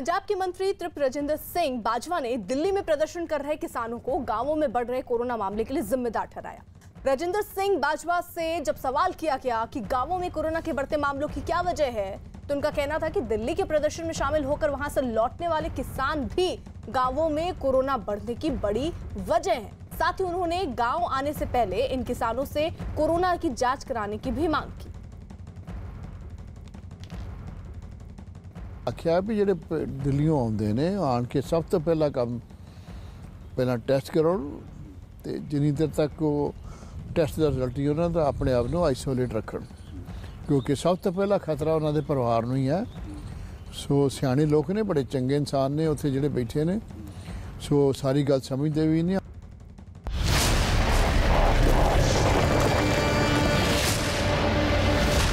पंजाब के मंत्री तृप्त रजिंदर सिंह बाजवा ने दिल्ली में प्रदर्शन कर रहे किसानों को गांवों में बढ़ रहे कोरोना मामले के लिए जिम्मेदार ठहराया राजेंद्र सिंह बाजवा से जब सवाल किया गया कि गांवों में कोरोना के बढ़ते मामलों की क्या वजह है तो उनका कहना था कि दिल्ली के प्रदर्शन में शामिल होकर वहां से लौटने वाले किसान भी गांवों में कोरोना बढ़ने की बड़ी वजह है साथ ही उन्होंने गांव आने से पहले इन किसानों से कोरोना की जांच कराने की भी मांग की ਆਖਿਆ ਵੀ ਜਿਹੜੇ ਦਿੱਲੀੋਂ ਆਉਂਦੇ ਨੇ ਆਣ ਕੇ ਸਭ ਤੋਂ ਪਹਿਲਾ ਕੰਮ ਪਹਿਲਾਂ ਟੈਸਟ ਕਰਾਉਣ ਤੇ ਜਿੰਨੀ ਦੇਰ ਤੱਕ ਉਹ ਟੈਸਟ ਦਾ ਰਿਜ਼ਲਟ ਹੀ ਉਹਨਾਂ ਦਾ ਆਪਣੇ ਆਪ ਨੂੰ ਆਈਸੋਲੇਟ ਰੱਖਣ ਕਿਉਂਕਿ ਸਭ ਤੋਂ ਪਹਿਲਾ ਖਤਰਾ ਉਹਨਾਂ ਦੇ ਪਰਿਵਾਰ ਨੂੰ ਹੀ ਹੈ ਸੋ ਸਿਆਣੇ ਲੋਕ ਨੇ ਬੜੇ ਚੰਗੇ ਇਨਸਾਨ ਨੇ ਉੱਥੇ ਜਿਹੜੇ ਬੈਠੇ ਨੇ ਸੋ ਸਾਰੀ ਗੱਲ ਸਮਝਦੇ ਵੀ ਨਹੀਂ